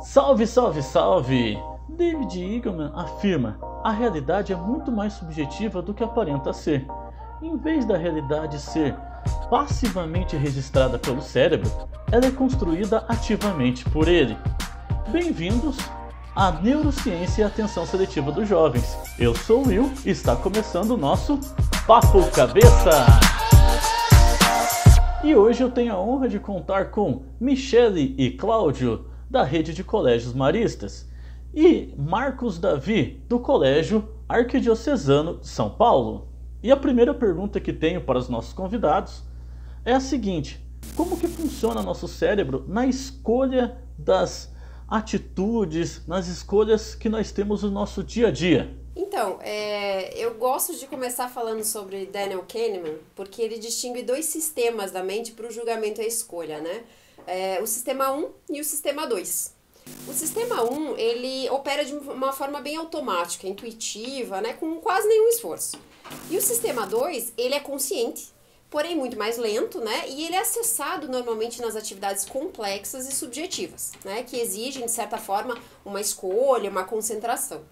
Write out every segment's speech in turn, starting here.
Salve, salve, salve! David Eagleman afirma: a realidade é muito mais subjetiva do que aparenta ser. Em vez da realidade ser passivamente registrada pelo cérebro, ela é construída ativamente por ele. Bem-vindos à Neurociência e Atenção Seletiva dos Jovens. Eu sou o Will e está começando o nosso Papo Cabeça! E hoje eu tenho a honra de contar com Michele e Cláudio da rede de colégios maristas, e Marcos Davi, do Colégio Arquidiocesano de São Paulo. E a primeira pergunta que tenho para os nossos convidados é a seguinte: como que funciona nosso cérebro na escolha das atitudes, nas escolhas que nós temos no nosso dia a dia? Então, é, eu gosto de começar falando sobre Daniel Kahneman, porque ele distingue dois sistemas da mente para o julgamento e a escolha, né? é, o sistema 1 e o sistema 2. O sistema 1, ele opera de uma forma bem automática, intuitiva, né, com quase nenhum esforço. E o sistema 2, ele é consciente, porém muito mais lento, né? E ele é acessado normalmente nas atividades complexas e subjetivas, né? Que exigem, de certa forma, uma escolha, uma concentração.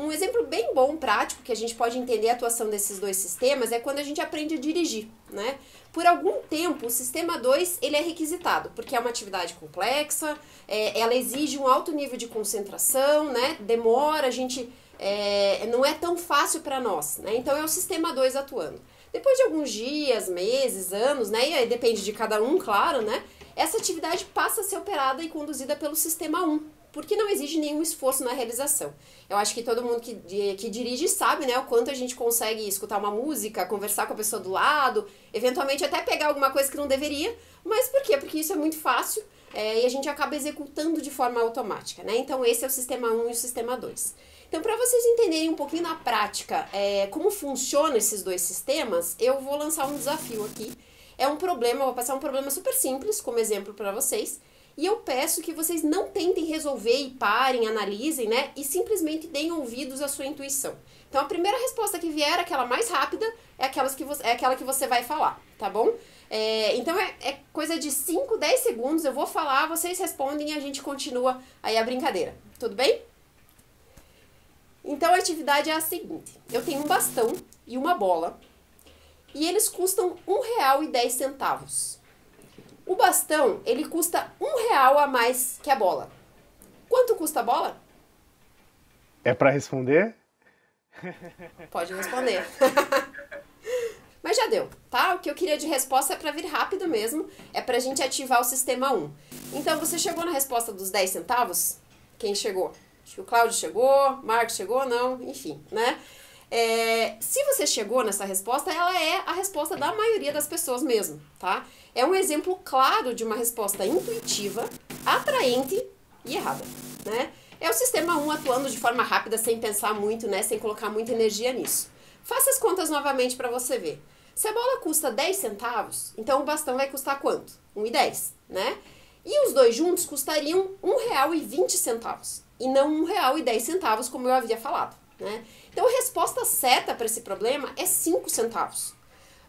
Um exemplo bem bom, prático, que a gente pode entender a atuação desses dois sistemas é quando a gente aprende a dirigir, né? Por algum tempo, o sistema 2 ele é requisitado, porque é uma atividade complexa, é, ela exige um alto nível de concentração, né? Demora, a gente é, não é tão fácil para nós, né? Então é o sistema 2 atuando. Depois de alguns dias, meses, anos, né? E aí depende de cada um, claro, né? Essa atividade passa a ser operada e conduzida pelo sistema 1, um, porque não exige nenhum esforço na realização. Eu acho que todo mundo que, que dirige sabe, né, o quanto a gente consegue escutar uma música, conversar com a pessoa do lado, eventualmente até pegar alguma coisa que não deveria, mas por quê? Porque isso é muito fácil é, e a gente acaba executando de forma automática, né? Então esse é o sistema 1 um e o sistema 2. Então, para vocês entenderem um pouquinho na prática é, como funcionam esses dois sistemas, eu vou lançar um desafio aqui. É um problema, vou passar um problema super simples como exemplo para vocês, e eu peço que vocês não tentem resolver e parem, analisem, né? E simplesmente deem ouvidos à sua intuição. Então a primeira resposta que vier, aquela mais rápida, é, aquelas que você, é aquela que você vai falar, tá bom? É, então é, é, coisa de 5, 10 segundos, eu vou falar, vocês respondem e a gente continua aí a brincadeira. Tudo bem? Então a atividade é a seguinte: eu tenho um bastão e uma bola, e eles custam dez centavos. O bastão, ele custa um real a mais que a bola. Quanto custa a bola? É para responder? Pode responder. Mas já deu, tá? O que eu queria de resposta é para vir rápido mesmo, é para a gente ativar o sistema 1. Então, você chegou na resposta dos 10 centavos? Quem chegou? Acho que o Cláudio chegou, Marcos chegou, não, enfim, né? É, se você chegou nessa resposta, ela é a resposta da maioria das pessoas mesmo, tá? É um exemplo claro de uma resposta intuitiva, atraente e errada, né? É o sistema 1 atuando de forma rápida, sem pensar muito, né? Sem colocar muita energia nisso. Faça as contas novamente para você ver. Se a bola custa 10 centavos, então o bastão vai custar quanto? 1,10, né? E os dois juntos custariam R$ 1,20 e não R$ centavos como eu havia falado. Né? Então a resposta certa para esse problema é 5 centavos.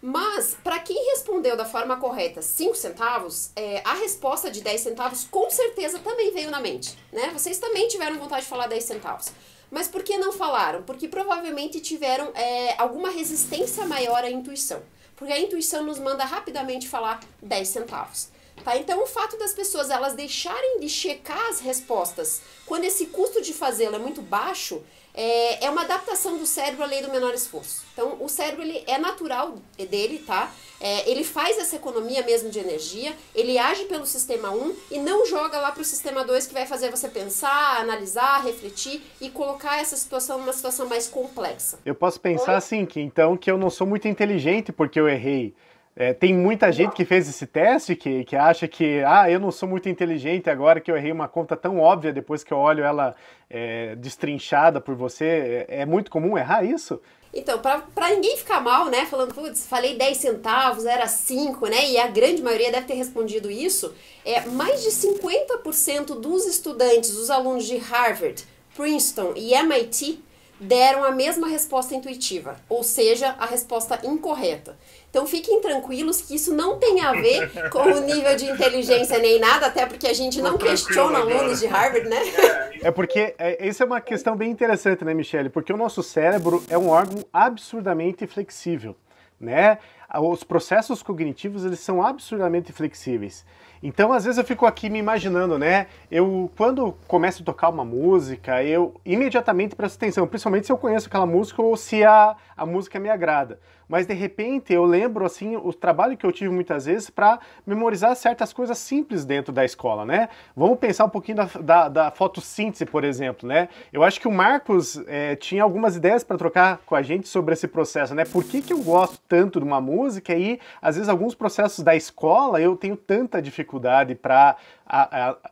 Mas, para quem respondeu da forma correta 5 centavos, é, a resposta de 10 centavos com certeza também veio na mente. Né? Vocês também tiveram vontade de falar 10 centavos. Mas por que não falaram? Porque provavelmente tiveram é, alguma resistência maior à intuição. Porque a intuição nos manda rapidamente falar 10 centavos. Tá? Então, o fato das pessoas elas deixarem de checar as respostas quando esse custo de fazê-lo é muito baixo, é, é uma adaptação do cérebro à lei do menor esforço. Então, o cérebro ele é natural dele, tá? É, ele faz essa economia mesmo de energia, ele age pelo sistema 1 e não joga lá para o sistema 2 que vai fazer você pensar, analisar, refletir e colocar essa situação numa situação mais complexa. Eu posso pensar Oi? assim, que então que eu não sou muito inteligente porque eu errei. É, tem muita gente que fez esse teste que, que acha que, ah, eu não sou muito inteligente agora que eu errei uma conta tão óbvia depois que eu olho ela é, destrinchada por você. É, é, muito comum errar isso? Então, para ninguém ficar mal, né, falando, putz, falei 10 centavos, era 5, né, e a grande maioria deve ter respondido isso, é mais de 50% dos estudantes, dos alunos de Harvard, Princeton e MIT deram a mesma resposta intuitiva, ou seja, a resposta incorreta. Então fiquem tranquilos que isso não tem a ver com o nível de inteligência nem nada, até porque a gente não tá questiona alunos de Harvard, né? É porque é, isso é uma questão bem interessante, né, Michelle? Porque o nosso cérebro é um órgão absurdamente flexível, né? os processos cognitivos eles são absurdamente flexíveis. Então, às vezes eu fico aqui me imaginando, né? Eu quando começo a tocar uma música, eu imediatamente presto atenção, principalmente se eu conheço aquela música ou se a, a música me agrada. Mas de repente eu lembro assim o trabalho que eu tive muitas vezes para memorizar certas coisas simples dentro da escola, né? Vamos pensar um pouquinho da, da, da fotossíntese, por exemplo, né? Eu acho que o Marcos é, tinha algumas ideias para trocar com a gente sobre esse processo, né? Por que, que eu gosto tanto de uma música? música e às vezes alguns processos da escola eu tenho tanta dificuldade para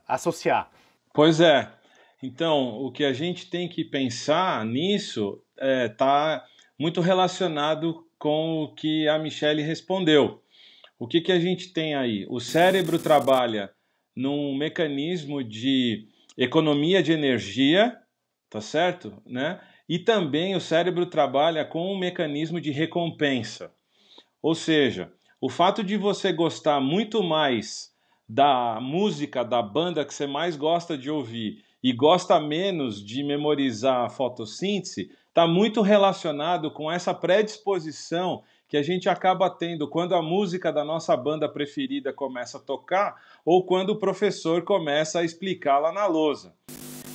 associar. Pois é. Então, o que a gente tem que pensar nisso está é, tá muito relacionado com o que a Michelle respondeu. O que, que a gente tem aí? O cérebro trabalha num mecanismo de economia de energia, tá certo? Né? E também o cérebro trabalha com um mecanismo de recompensa. Ou seja, o fato de você gostar muito mais da música da banda que você mais gosta de ouvir e gosta menos de memorizar a fotossíntese está muito relacionado com essa predisposição que a gente acaba tendo quando a música da nossa banda preferida começa a tocar ou quando o professor começa a explicá-la na lousa.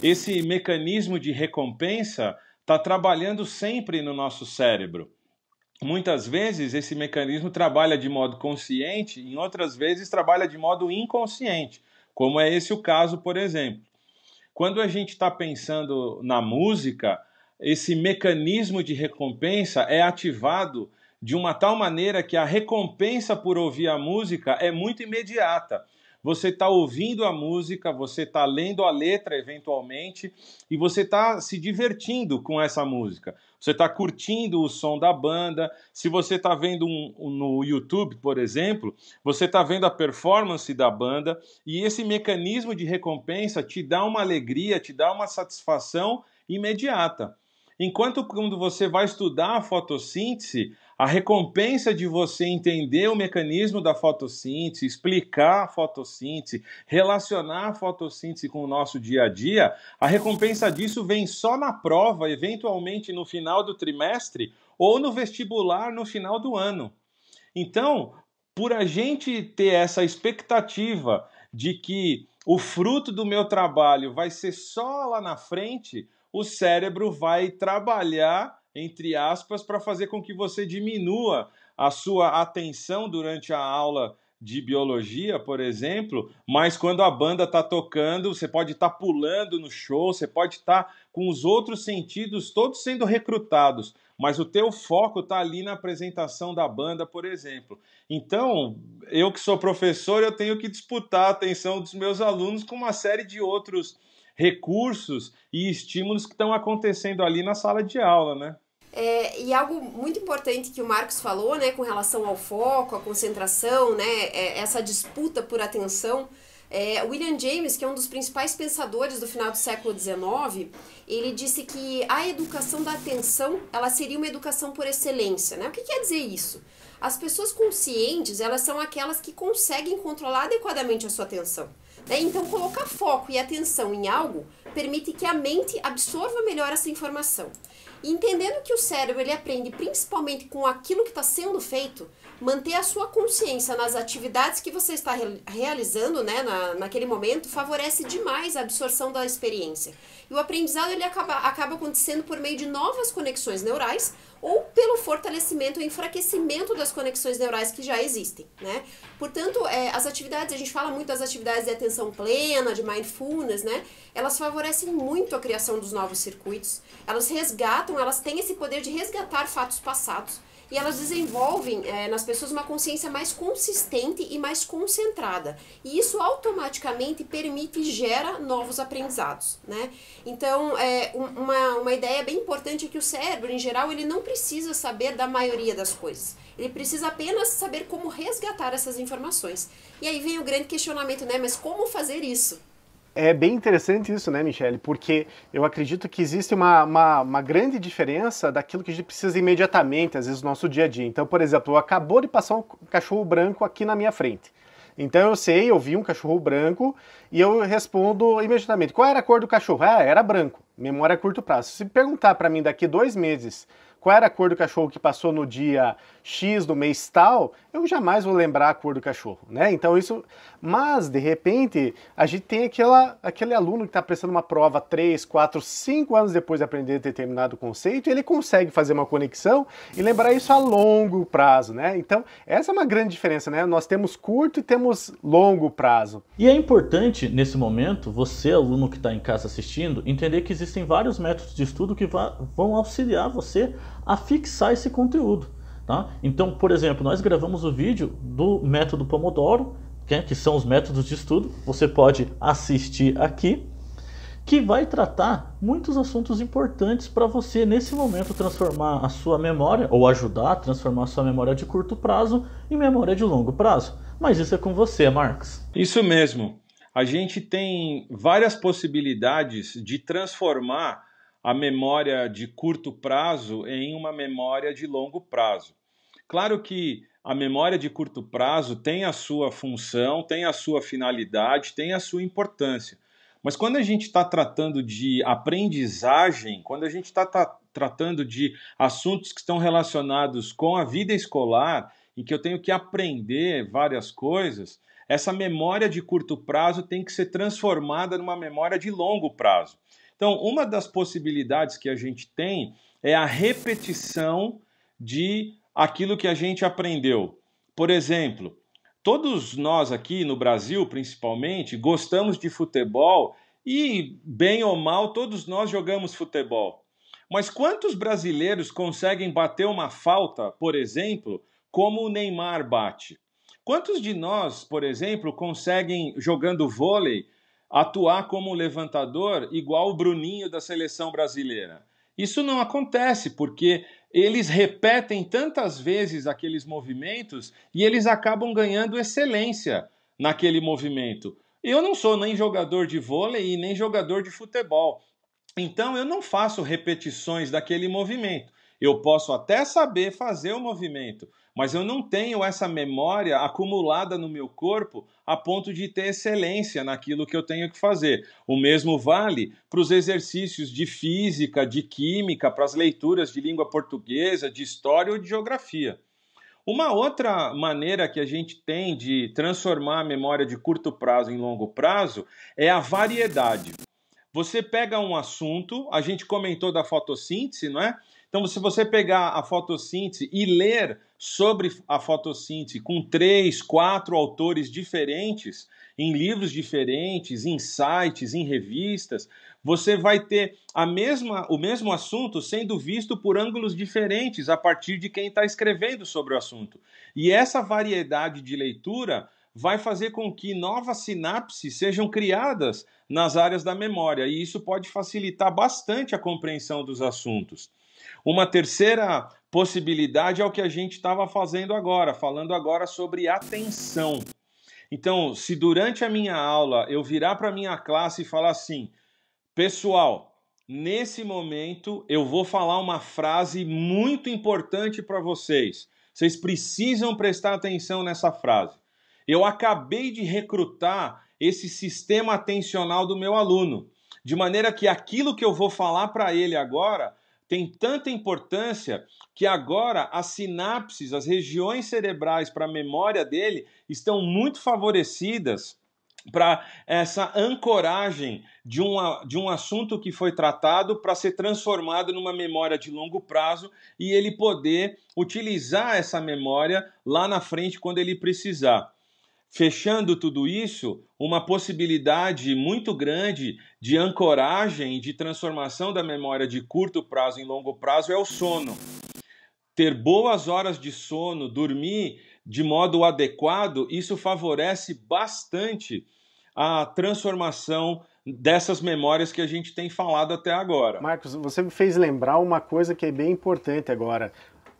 Esse mecanismo de recompensa está trabalhando sempre no nosso cérebro. Muitas vezes esse mecanismo trabalha de modo consciente, em outras vezes trabalha de modo inconsciente, como é esse o caso, por exemplo. Quando a gente está pensando na música, esse mecanismo de recompensa é ativado de uma tal maneira que a recompensa por ouvir a música é muito imediata você está ouvindo a música, você está lendo a letra eventualmente e você está se divertindo com essa música. Você está curtindo o som da banda. Se você está vendo um, um, no YouTube, por exemplo, você está vendo a performance da banda e esse mecanismo de recompensa te dá uma alegria, te dá uma satisfação imediata. Enquanto quando você vai estudar a fotossíntese, a recompensa de você entender o mecanismo da fotossíntese, explicar a fotossíntese, relacionar a fotossíntese com o nosso dia a dia, a recompensa disso vem só na prova, eventualmente no final do trimestre ou no vestibular no final do ano. Então, por a gente ter essa expectativa de que o fruto do meu trabalho vai ser só lá na frente, o cérebro vai trabalhar entre aspas, para fazer com que você diminua a sua atenção durante a aula de biologia, por exemplo, mas quando a banda está tocando, você pode estar tá pulando no show, você pode estar tá com os outros sentidos todos sendo recrutados, mas o teu foco está ali na apresentação da banda, por exemplo. Então, eu que sou professor, eu tenho que disputar a atenção dos meus alunos com uma série de outros recursos e estímulos que estão acontecendo ali na sala de aula, né? É, e algo muito importante que o Marcos falou, né, com relação ao foco, à concentração, né, é, essa disputa por atenção, é, William James, que é um dos principais pensadores do final do século XIX, ele disse que a educação da atenção, ela seria uma educação por excelência, né? O que quer dizer isso? As pessoas conscientes, elas são aquelas que conseguem controlar adequadamente a sua atenção. Né? Então, colocar foco e atenção em algo permite que a mente absorva melhor essa informação. E entendendo que o cérebro ele aprende principalmente com aquilo que está sendo feito, manter a sua consciência nas atividades que você está realizando né, na, naquele momento favorece demais a absorção da experiência. E o aprendizado ele acaba, acaba acontecendo por meio de novas conexões neurais, ou pelo fortalecimento ou enfraquecimento das conexões neurais que já existem, né? Portanto, é, as atividades, a gente fala muito das atividades de atenção plena, de mindfulness, né? Elas favorecem muito a criação dos novos circuitos, elas resgatam, elas têm esse poder de resgatar fatos passados, e elas desenvolvem é, nas pessoas uma consciência mais consistente e mais concentrada. E isso automaticamente permite e gera novos aprendizados, né? Então, é, uma, uma ideia bem importante é que o cérebro, em geral, ele não precisa saber da maioria das coisas. Ele precisa apenas saber como resgatar essas informações. E aí vem o grande questionamento, né? Mas como fazer isso? É bem interessante isso, né, Michele? Porque eu acredito que existe uma, uma, uma, grande diferença daquilo que a gente precisa imediatamente, às vezes, no nosso dia a dia. Então, por exemplo, acabou de passar um cachorro branco aqui na minha frente. Então eu sei, eu vi um cachorro branco e eu respondo imediatamente. Qual era a cor do cachorro? Ah, era branco. Memória a curto prazo. Se perguntar para mim daqui dois meses qual era a cor do cachorro que passou no dia X do mês tal, eu jamais vou lembrar a cor do cachorro, né? Então isso, mas de repente a gente tem aquela, aquele aluno que está prestando uma prova 3, 4, 5 anos depois de aprender determinado conceito, e ele consegue fazer uma conexão e lembrar isso a longo prazo, né? Então essa é uma grande diferença, né? Nós temos curto e temos longo prazo. E é importante nesse momento você, aluno que está em casa assistindo, entender que existem vários métodos de estudo que vão auxiliar você a fixar esse conteúdo. Tá? Então, por exemplo, nós gravamos o vídeo do método Pomodoro, né, que são os métodos de estudo, você pode assistir aqui, que vai tratar muitos assuntos importantes para você, nesse momento, transformar a sua memória, ou ajudar a transformar a sua memória de curto prazo em memória de longo prazo. Mas isso é com você, Marcos. Isso mesmo. A gente tem várias possibilidades de transformar a memória de curto prazo em uma memória de longo prazo. Claro que a memória de curto prazo tem a sua função, tem a sua finalidade, tem a sua importância. Mas quando a gente está tratando de aprendizagem, quando a gente está tratando de assuntos que estão relacionados com a vida escolar, em que eu tenho que aprender várias coisas, essa memória de curto prazo tem que ser transformada numa memória de longo prazo. Então, uma das possibilidades que a gente tem é a repetição de aquilo que a gente aprendeu. Por exemplo, todos nós aqui no Brasil, principalmente, gostamos de futebol e, bem ou mal, todos nós jogamos futebol. Mas quantos brasileiros conseguem bater uma falta, por exemplo, como o Neymar bate? Quantos de nós, por exemplo, conseguem, jogando vôlei, atuar como levantador igual o Bruninho da seleção brasileira. Isso não acontece porque eles repetem tantas vezes aqueles movimentos e eles acabam ganhando excelência naquele movimento. Eu não sou nem jogador de vôlei e nem jogador de futebol. Então eu não faço repetições daquele movimento. Eu posso até saber fazer o movimento, mas eu não tenho essa memória acumulada no meu corpo a ponto de ter excelência naquilo que eu tenho que fazer. O mesmo vale para os exercícios de física, de química, para as leituras de língua portuguesa, de história ou de geografia. Uma outra maneira que a gente tem de transformar a memória de curto prazo em longo prazo é a variedade. Você pega um assunto, a gente comentou da fotossíntese, não é? Então, se você pegar a fotossíntese e ler sobre a fotossíntese com três, quatro autores diferentes, em livros diferentes, em sites, em revistas, você vai ter a mesma, o mesmo assunto sendo visto por ângulos diferentes a partir de quem está escrevendo sobre o assunto. E essa variedade de leitura vai fazer com que novas sinapses sejam criadas nas áreas da memória, e isso pode facilitar bastante a compreensão dos assuntos. Uma terceira possibilidade é o que a gente estava fazendo agora, falando agora sobre atenção. Então, se durante a minha aula eu virar para a minha classe e falar assim, pessoal, nesse momento eu vou falar uma frase muito importante para vocês. Vocês precisam prestar atenção nessa frase. Eu acabei de recrutar esse sistema atencional do meu aluno, de maneira que aquilo que eu vou falar para ele agora tem tanta importância que agora as sinapses, as regiões cerebrais para a memória dele estão muito favorecidas para essa ancoragem de, uma, de um assunto que foi tratado para ser transformado numa memória de longo prazo e ele poder utilizar essa memória lá na frente quando ele precisar fechando tudo isso, uma possibilidade muito grande de ancoragem, de transformação da memória de curto prazo em longo prazo é o sono. Ter boas horas de sono, dormir de modo adequado, isso favorece bastante a transformação dessas memórias que a gente tem falado até agora. Marcos, você me fez lembrar uma coisa que é bem importante agora.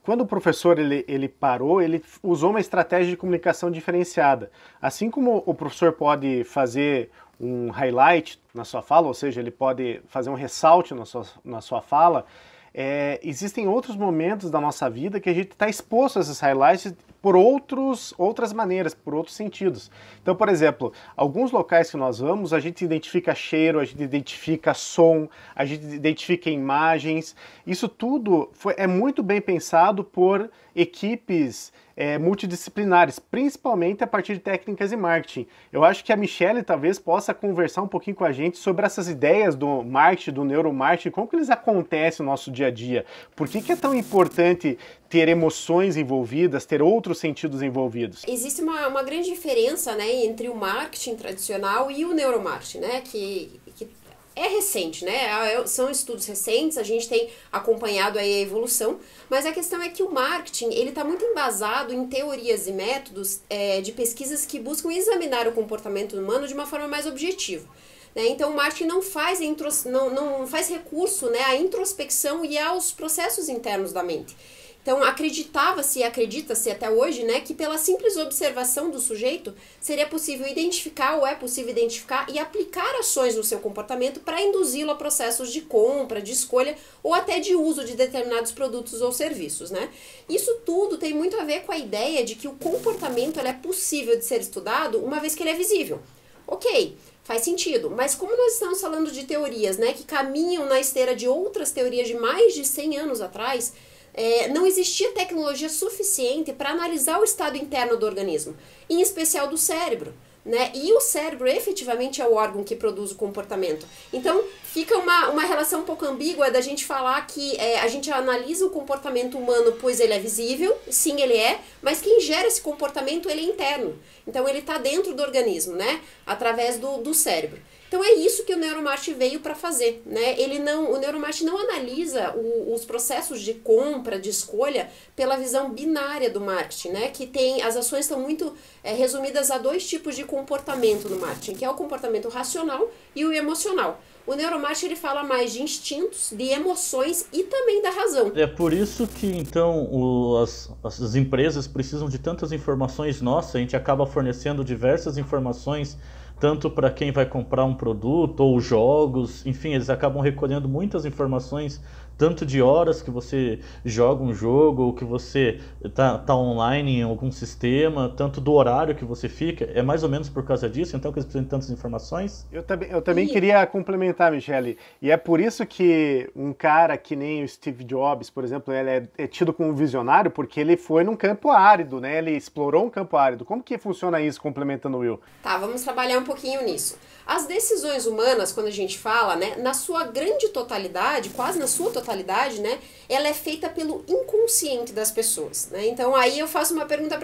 Quando o professor ele, ele parou, ele usou uma estratégia de comunicação diferenciada. Assim como o professor pode fazer um highlight na sua fala, ou seja, ele pode fazer um ressalto na sua, na sua fala, é, existem outros momentos da nossa vida que a gente está exposto a esses highlights por outros, outras maneiras, por outros sentidos. Então, por exemplo, alguns locais que nós vamos, a gente identifica cheiro, a gente identifica som, a gente identifica imagens. Isso tudo foi, é muito bem pensado por equipes é, multidisciplinares, principalmente a partir de técnicas e marketing. Eu acho que a Michelle talvez possa conversar um pouquinho com a gente sobre essas ideias do marketing, do neuromarketing, como que eles acontecem no nosso dia a dia, por que, que é tão importante ter emoções envolvidas, ter outros sentidos envolvidos. Existe uma, uma grande diferença né, entre o marketing tradicional e o neuromarketing, né, que, que é recente, né? É, é, são estudos recentes, a gente tem acompanhado aí a evolução, mas a questão é que o marketing ele está muito embasado em teorias e métodos é, de pesquisas que buscam examinar o comportamento humano de uma forma mais objetiva. Né? Então o marketing não faz, intros, não, não faz recurso né, à introspecção e aos processos internos da mente. Então acreditava-se e acredita-se até hoje, né, que pela simples observação do sujeito seria possível identificar ou é possível identificar e aplicar ações no seu comportamento para induzi-lo a processos de compra, de escolha ou até de uso de determinados produtos ou serviços, né? Isso tudo tem muito a ver com a ideia de que o comportamento é possível de ser estudado uma vez que ele é visível. OK, faz sentido. Mas como nós estamos falando de teorias, né, que caminham na esteira de outras teorias de mais de 100 anos atrás, é, não existia tecnologia suficiente para analisar o estado interno do organismo, em especial do cérebro. Né? E o cérebro efetivamente é o órgão que produz o comportamento. Então, fica uma, uma relação um pouco ambígua da gente falar que é, a gente analisa o comportamento humano, pois ele é visível, sim, ele é, mas quem gera esse comportamento, ele é interno. Então, ele está dentro do organismo, né? Através do, do cérebro. Então, é isso que o neuromarketing veio para fazer, né? Ele não, o neuromarketing não analisa o, os processos de compra, de escolha, pela visão binária do marketing, né? Que tem, as ações estão muito é, resumidas a dois tipos de comportamento no marketing, que é o comportamento racional e o emocional. O neuromarketing ele fala mais de instintos, de emoções e também da razão. É por isso que então o, as, as empresas precisam de tantas informações nossas, a gente acaba fornecendo diversas informações tanto para quem vai comprar um produto ou jogos, enfim, eles acabam recolhendo muitas informações tanto de horas que você joga um jogo ou que você tá, tá online em algum sistema, tanto do horário que você fica, é mais ou menos por causa disso, então que eles precisam de tantas informações? Eu também, eu também e... queria complementar, Michele, e é por isso que um cara que nem o Steve Jobs, por exemplo, ele é, é tido como um visionário porque ele foi num campo árido, né? Ele explorou um campo árido. Como que funciona isso, complementando o Will? Tá, vamos trabalhar um pouquinho nisso. As decisões humanas, quando a gente fala, né, na sua grande totalidade, quase na sua totalidade, totalidade, né, ela é feita pelo inconsciente das pessoas, né? Então aí eu faço uma pergunta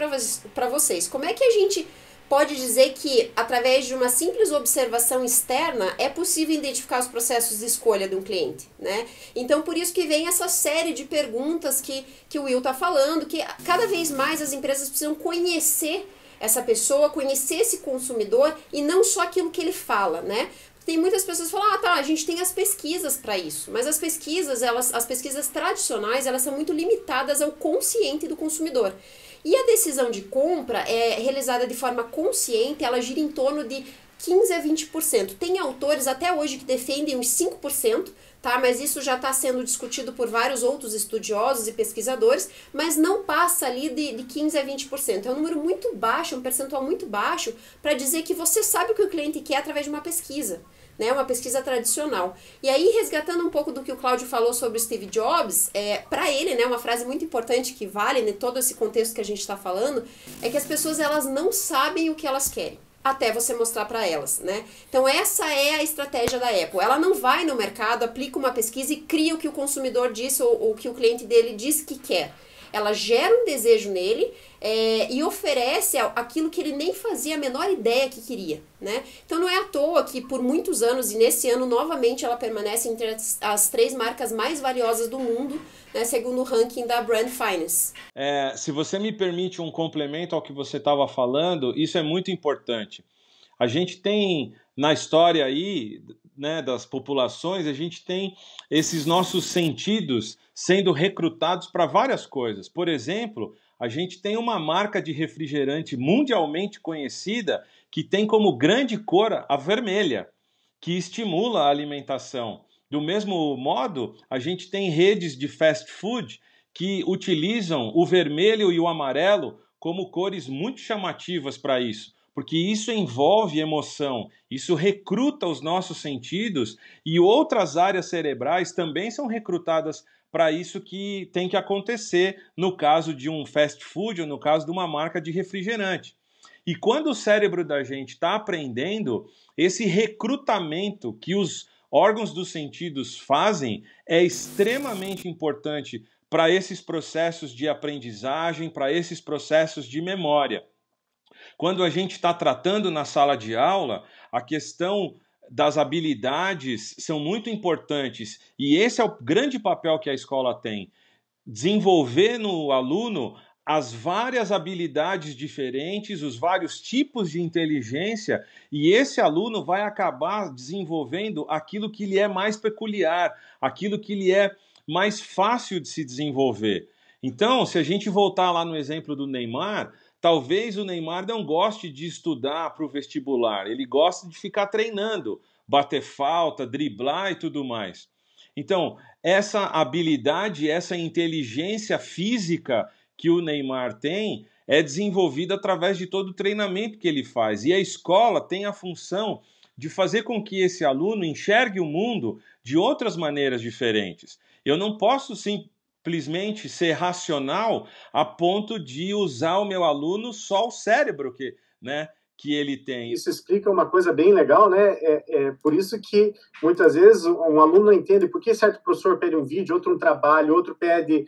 para vocês, como é que a gente pode dizer que através de uma simples observação externa é possível identificar os processos de escolha de um cliente, né? Então por isso que vem essa série de perguntas que que o Will está falando, que cada vez mais as empresas precisam conhecer essa pessoa, conhecer esse consumidor e não só aquilo que ele fala, né? tem muitas pessoas que falam, ah, tá, a gente tem as pesquisas para isso, mas as pesquisas, elas, as pesquisas tradicionais, elas são muito limitadas ao consciente do consumidor. E a decisão de compra é realizada de forma consciente, ela gira em torno de 15 a 20%. Tem autores até hoje que defendem os 5%, tá? Mas isso já está sendo discutido por vários outros estudiosos e pesquisadores, mas não passa ali de, de 15 a 20%. É um número muito baixo, um percentual muito baixo para dizer que você sabe o que o cliente quer através de uma pesquisa né? Uma pesquisa tradicional. E aí, resgatando um pouco do que o Cláudio falou sobre o Steve Jobs, é, para ele, né, uma frase muito importante que vale, né, todo esse contexto que a gente está falando, é que as pessoas elas não sabem o que elas querem até você mostrar para elas, né? Então essa é a estratégia da Apple. Ela não vai no mercado, aplica uma pesquisa e cria o que o consumidor disse ou, ou o que o cliente dele diz que quer. Ela gera um desejo nele é, e oferece aquilo que ele nem fazia a menor ideia que queria, né? Então não é à toa que por muitos anos e nesse ano novamente ela permanece entre as, as três marcas mais valiosas do mundo, né, segundo o ranking da Brand Finance. É, se você me permite um complemento ao que você estava falando, isso é muito importante. A gente tem na história aí né, das populações, a gente tem esses nossos sentidos sendo recrutados para várias coisas. Por exemplo, a gente tem uma marca de refrigerante mundialmente conhecida que tem como grande cor a vermelha, que estimula a alimentação. Do mesmo modo, a gente tem redes de fast food que utilizam o vermelho e o amarelo como cores muito chamativas para isso, porque isso envolve emoção, isso recruta os nossos sentidos e outras áreas cerebrais também são recrutadas para isso que tem que acontecer no caso de um fast food ou no caso de uma marca de refrigerante. E quando o cérebro da gente está aprendendo, esse recrutamento que os órgãos dos sentidos fazem é extremamente importante para esses processos de aprendizagem, para esses processos de memória. Quando a gente está tratando na sala de aula, a questão das habilidades são muito importantes e esse é o grande papel que a escola tem: desenvolver no aluno as várias habilidades diferentes, os vários tipos de inteligência, e esse aluno vai acabar desenvolvendo aquilo que lhe é mais peculiar, aquilo que lhe é mais fácil de se desenvolver. Então, se a gente voltar lá no exemplo do Neymar, Talvez o Neymar não goste de estudar para o vestibular, ele gosta de ficar treinando, bater falta, driblar e tudo mais. Então, essa habilidade, essa inteligência física que o Neymar tem é desenvolvida através de todo o treinamento que ele faz. E a escola tem a função de fazer com que esse aluno enxergue o mundo de outras maneiras diferentes. Eu não posso sim simplesmente ser racional a ponto de usar o meu aluno só o cérebro que, né, que ele tem. Isso explica uma coisa bem legal, né? É, é por isso que muitas vezes um aluno não entende por que certo professor pede um vídeo, outro um trabalho, outro pede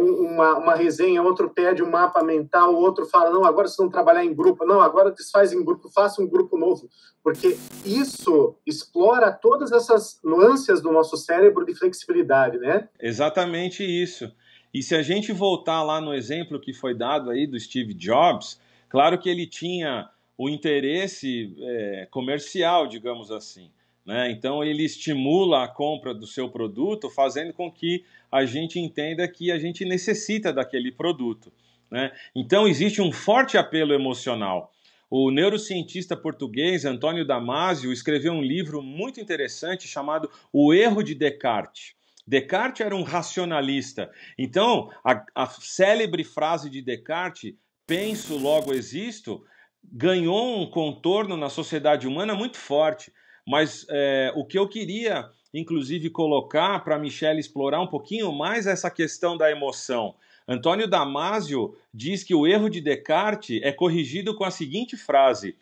uma, uma resenha, outro pede um mapa mental, outro fala, não, agora vocês vão trabalhar em grupo, não, agora desfaz em grupo, faça um grupo novo. Porque isso explora todas essas nuances do nosso cérebro de flexibilidade, né? Exatamente isso. E se a gente voltar lá no exemplo que foi dado aí do Steve Jobs, claro que ele tinha o interesse é, comercial, digamos assim. Né? Então, ele estimula a compra do seu produto, fazendo com que a gente entenda que a gente necessita daquele produto. Né? Então, existe um forte apelo emocional. O neurocientista português Antônio Damasio escreveu um livro muito interessante chamado O Erro de Descartes. Descartes era um racionalista. Então, a, a célebre frase de Descartes, penso, logo existo, ganhou um contorno na sociedade humana muito forte. Mas é, o que eu queria, inclusive, colocar para a Michelle explorar um pouquinho mais essa questão da emoção. Antônio Damasio diz que o erro de Descartes é corrigido com a seguinte frase: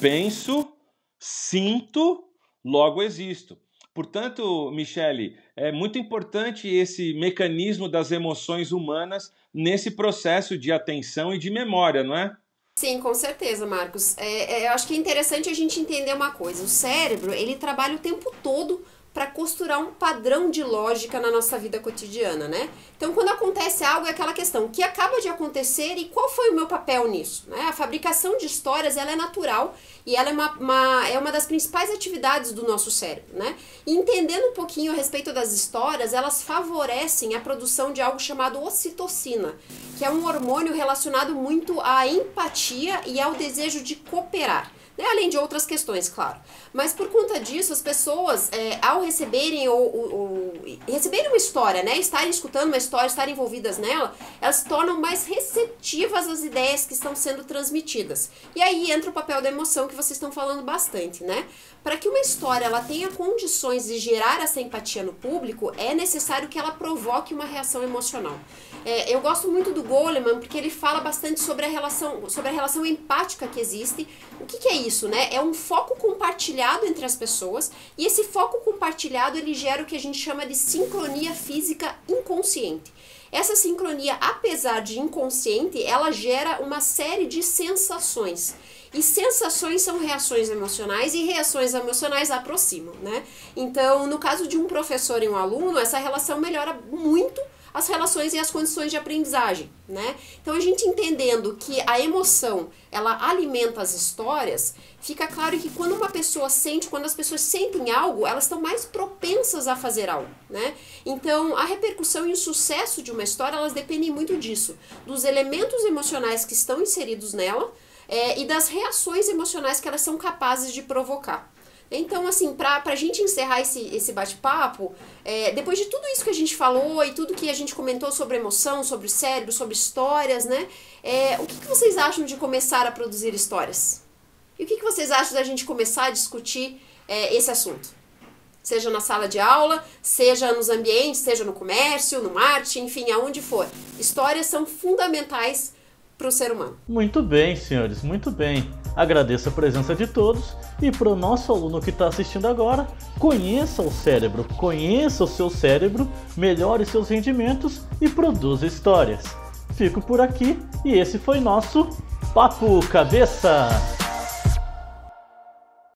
penso, sinto, logo existo. Portanto, Michele, é muito importante esse mecanismo das emoções humanas nesse processo de atenção e de memória, não é? Sim, com certeza, Marcos. É, é, eu acho que é interessante a gente entender uma coisa. O cérebro, ele trabalha o tempo todo para costurar um padrão de lógica na nossa vida cotidiana, né? Então, quando acontece algo, é aquela questão, o que acaba de acontecer e qual foi o meu papel nisso? Né? A fabricação de histórias, ela é natural e ela é uma, uma, é uma das principais atividades do nosso cérebro, né? E entendendo um pouquinho a respeito das histórias, elas favorecem a produção de algo chamado ocitocina, que é um hormônio relacionado muito à empatia e ao desejo de cooperar né? além de outras questões, claro. Mas por conta disso, as pessoas, é, ao receberem ou, receberem uma história, né? estarem escutando uma história, estarem envolvidas nela, elas se tornam mais receptivas às ideias que estão sendo transmitidas. E aí entra o papel da emoção que vocês estão falando bastante, né? para que uma história ela tenha condições de gerar essa empatia no público, é necessário que ela provoque uma reação emocional. É, eu gosto muito do Goleman porque ele fala bastante sobre a relação, sobre a relação empática que existe. O que, que é isso, né? É um foco compartilhado entre as pessoas e esse foco compartilhado ele gera o que a gente chama de sincronia física inconsciente. Essa sincronia, apesar de inconsciente, ela gera uma série de sensações. E sensações são reações emocionais e reações emocionais aproximam, né? Então, no caso de um professor e um aluno, essa relação melhora muito as relações e as condições de aprendizagem, né? Então a gente entendendo que a emoção ela alimenta as histórias, fica claro que quando uma pessoa sente, quando as pessoas sentem algo, elas estão mais propensas a fazer algo, né? Então a repercussão e o sucesso de uma história elas dependem muito disso, dos elementos emocionais que estão inseridos nela, é, e das reações emocionais que elas são capazes de provocar. Então, assim, pra, pra gente encerrar esse, esse bate-papo, é, depois de tudo isso que a gente falou e tudo que a gente comentou sobre emoção, sobre cérebro, sobre histórias, né? É, o que, que vocês acham de começar a produzir histórias? E o que, que vocês acham da gente começar a discutir é, esse assunto? Seja na sala de aula, seja nos ambientes, seja no comércio, no marketing, enfim, aonde for. Histórias são fundamentais para o ser humano. Muito bem, senhores, muito bem. Agradeço a presença de todos e para o nosso aluno que está assistindo agora, conheça o cérebro, conheça o seu cérebro, melhore seus rendimentos e produza histórias. Fico por aqui e esse foi nosso Papo Cabeça!